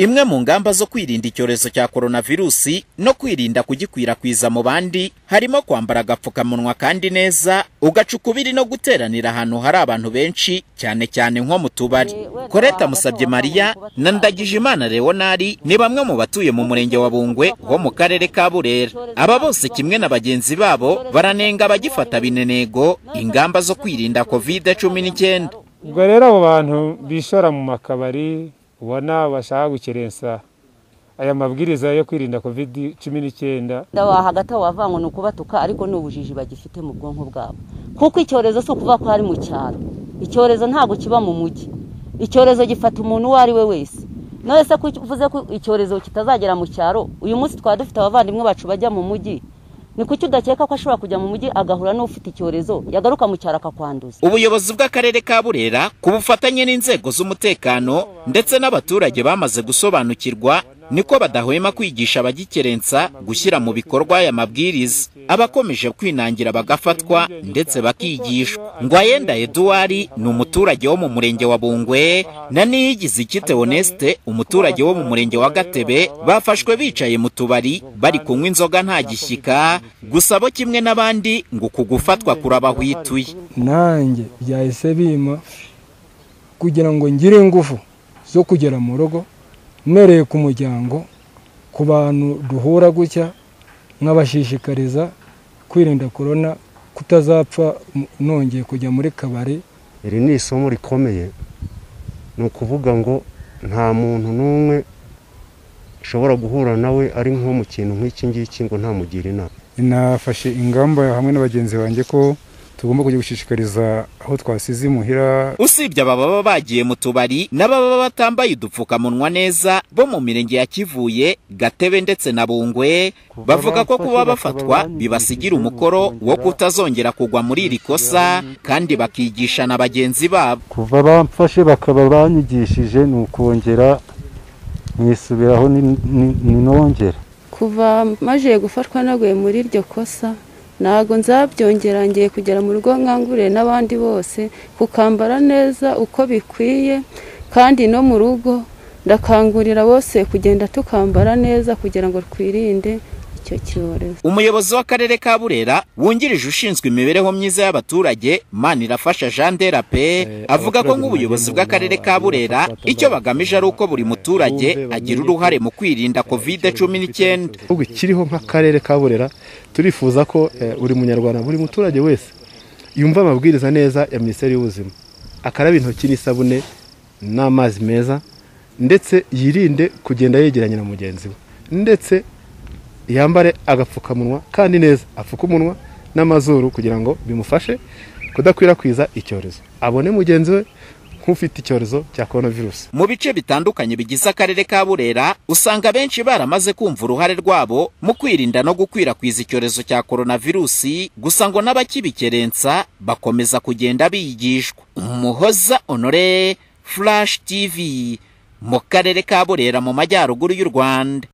imwe mu ngamba zo kwirinda icyorezo cya coronavirusi no kwirinda kugikwirakwiza mu bandi harimo kwambara agapfukamunwa kandi neza ugacukubiri no guteranira ahantu hari abantu benshi cyane cyane nko mu tubari koreta musabye mariya na ndagijimana leonari ni bamwe mu batuye mu murenge wa bungwe wo mu karere ka burera aba bose kimwe na bagenzi babo baranenga abagifata binenego ingamba zo kwirinda covid cumi n'icyenda ubwo rero abo bantu bishora mu makabari ubona bashaka gukerensa aya mabwiriza yo kwirinda covid cumi n'icyenda ndabaha hagati aho wavuga ngo ni ukubatuka ariko ni ubujiji bagifite mu bwonko bwabo kuko icyorezo si ukuvuga ko ari mu cyaro icyorezo ntabwo kiba mu mujyi icyorezo gifata umuntu uwo ari we wese none se ko uvuze ko icyorezo kitazagera mu cyaro uyu munsi twaba dufite abavandimwe bacu bajya mu mujyi ni kuki udakeka ko ashobora kujya mu mujyi agahura n'ufite icyorezo yagaruka mu cyaro akakwanduza ubuyobozi bw'akarere ka burera ku bufatanye n'inzego z'umutekano ndetse n'abaturage bamaze gusobanukirwa niko badahwema kwigisha abagikerensa gushyira mu bikorwa aya mabwiriza abakomeje kwinangira bagafatwa ndetse bakigishwa ngwayenda eduwari ni umuturage wo mu murenge wa bungwe na niyigize ikite onesite umuturage wo mu murenge wa gatebe bafashwe bicaye mu tubari bari kunywa inzoga nta gishyika gusa bo kimwe n'abandi ngo uku gufatwa kurabahwituye nanjye byahise bima kugira ngo ngire ingufu zo kugera mu rugo mereye ku muryango ku bantu duhura gutya nkabashishikariza kwirinda korona kutazapfa nongeye kujya muri kabari iri ni isomo rikomeye ni ukuvuga ngo nta muntu n'umwe ushobora guhura nawe ari nko mu kintu nk'iki ngiki ngo ntamugire inama nafashe ingamba hamwe na bagenzi banjye ko tugomba kujya gushishikariza aho twasize imuhira usibye aba baba bagiye mu tubari n'ababa batambaye udupfukamunwa neza bo mu mirenge ya kivuye gatebe ndetse na bungwe bavuga ko kuba bafatwa bibasigira umukoro wo kutazongera kugwa muri iri kosa kandi bakigisha na bagenzi babo kuva bamfashe bakaba banyigishije ni ukongera nisubiraho ninongera kuva maje gufatwa naguye muri iryo kosa ntabwo nzabyongera ngiye kugera mu rugo nkangurire n'abandi bose kukambara neza uko bikwiye kandi no mu rugo ndakangurira bose kugenda tukambara neza kugira ngo twirinde icyo cyorezo umuyobozi w'akarere ka burera wungirije ushinzwe imibereho myiza y'abaturage manirafasha jean de rape eh, avuga ko nk'ubuyobozi bw'akarere ka burera icyo bagamije ari uko buri muturage agira uruhare mu kwirinda eh, covid cumi n'icyenda kiriho nk'akarere ka burera turifuza ko eh, buri munyarwanda buri muturage wese yumva amabwiriza neza ya minisiteri y'ubuzima akaraba intoki n'isabune n'amazi meza ndetse yirinde kugenda yegeranya na mugenzi we ndetse yambare agapfukamunwa kandi neza apfuke umunwa n'amazuru kugira ngo bimufashe kudakwirakwiza icyorezo abone mugenzi we nk'ufite icyorezo cya korona virusi mu bice bitandukanye bigize akarere ka burera usanga benshi baramaze kumva uruhare rwabo mu kwirinda no gukwirakwiza icyorezo cya korona virusi gusa ngo n'abakibikerensa bakomeza kugenda bigishwa umuhoza honore flash tv mu karere ka burera mu majyaruguru y'u rwanda